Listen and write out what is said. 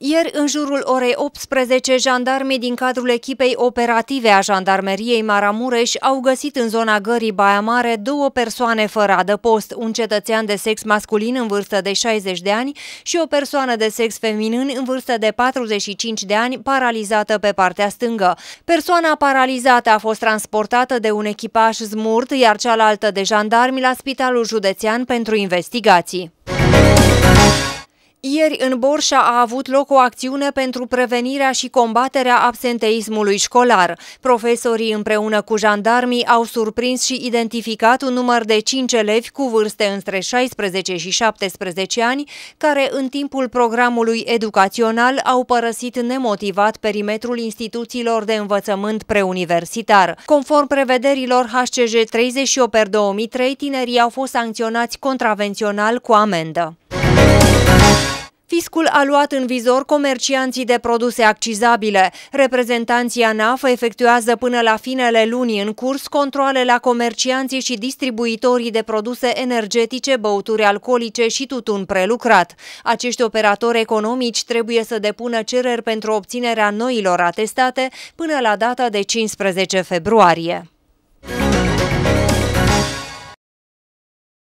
Ieri, în jurul orei 18, jandarmii din cadrul echipei operative a Jandarmeriei Maramureș au găsit în zona gării Baia Mare două persoane fără adăpost, un cetățean de sex masculin în vârstă de 60 de ani și o persoană de sex feminin în vârstă de 45 de ani paralizată pe partea stângă. Persoana paralizată a fost transportată de un echipaj smurt, iar cealaltă de jandarmi la Spitalul Județean pentru investigații. Ieri în Borșa a avut loc o acțiune pentru prevenirea și combaterea absenteismului școlar. Profesorii împreună cu jandarmii au surprins și identificat un număr de 5 elevi cu vârste între 16 și 17 ani, care în timpul programului educațional au părăsit nemotivat perimetrul instituțiilor de învățământ preuniversitar. Conform prevederilor HCG 38 2003, tinerii au fost sancționați contravențional cu amendă. Fiscul a luat în vizor comercianții de produse accizabile. Reprezentanții ANAF efectuează până la finele lunii în curs controle la comercianții și distribuitorii de produse energetice, băuturi alcoolice și tutun prelucrat. Acești operatori economici trebuie să depună cereri pentru obținerea noilor atestate până la data de 15 februarie.